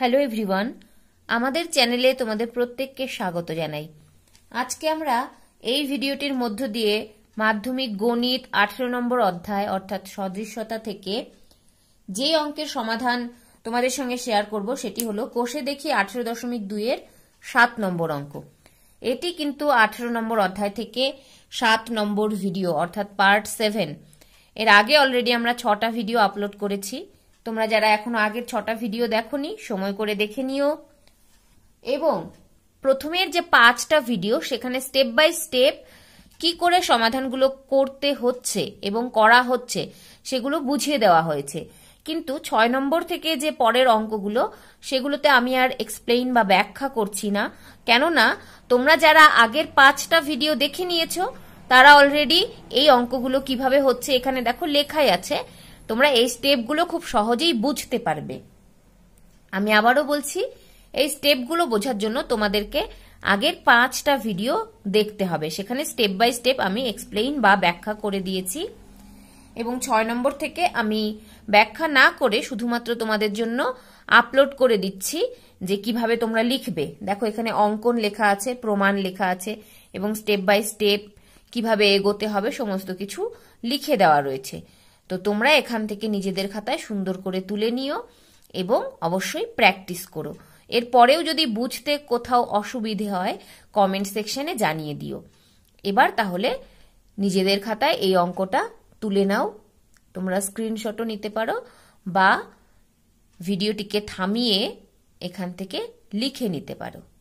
hello everyone আমাদের চ্যানেলে তোমাদের প্রত্যেককে স্বাগত জানাই আজকে আমরা এই ভিডিওটির মধ্য দিয়ে মাধ্যমিক গণিত আঠেরো নম্বর অধ্যায় অর্থাৎ সদৃশ্যতা থেকে যে অঙ্কের সমাধান তোমাদের সঙ্গে শেয়ার করব সেটি হল কোষে দেখি আঠেরো দশমিক দুইয়ের সাত নম্বর অঙ্ক এটি কিন্তু আঠেরো নম্বর অধ্যায় থেকে সাত নম্বর ভিডিও অর্থাৎ পার্ট সেভেন এর আগে অলরেডি আমরা ছটা ভিডিও আপলোড করেছি তোমরা যারা এখনো আগের ছটা ভিডিও দেখনি সময় করে দেখে নিও এবং প্রথমের যে পাঁচটা ভিডিও সেখানে স্টেপ বাই স্টেপ কি করে সমাধানগুলো করতে হচ্ছে এবং করা হচ্ছে সেগুলো বুঝিয়ে দেওয়া হয়েছে কিন্তু ছয় নম্বর থেকে যে পরের অঙ্কগুলো সেগুলোতে আমি আর এক্সপ্লেইন বা ব্যাখ্যা করছি না কেননা তোমরা যারা আগের পাঁচটা ভিডিও দেখে নিয়েছো তারা অলরেডি এই অঙ্কগুলো কিভাবে হচ্ছে এখানে দেখো লেখাই আছে তোমরা এই স্টেপগুলো খুব সহজেই বুঝতে পারবে আমি আবারও বলছি এই স্টেপগুলো বোঝার জন্য তোমাদেরকে আগের পাঁচটা ভিডিও দেখতে হবে সেখানে স্টেপ বাই স্টেপ আমি এক্সপ্লেইন বা ব্যাখ্যা করে দিয়েছি এবং ছয় নম্বর থেকে আমি ব্যাখ্যা না করে শুধুমাত্র তোমাদের জন্য আপলোড করে দিচ্ছি যে কিভাবে তোমরা লিখবে দেখো এখানে অঙ্কন লেখা আছে প্রমাণ লেখা আছে এবং স্টেপ বাই স্টেপ কিভাবে এগোতে হবে সমস্ত কিছু লিখে দেওয়া রয়েছে তো তোমরা এখান থেকে নিজেদের খাতায় সুন্দর করে তুলে নিও এবং অবশ্যই প্র্যাকটিস করো এরপরেও যদি বুঝতে কোথাও অসুবিধে হয় কমেন্ট সেকশনে জানিয়ে দিও এবার তাহলে নিজেদের খাতায় এই অঙ্কটা তুলে নাও তোমরা স্ক্রিনশটও নিতে পারো বা ভিডিওটিকে থামিয়ে এখান থেকে লিখে নিতে পারো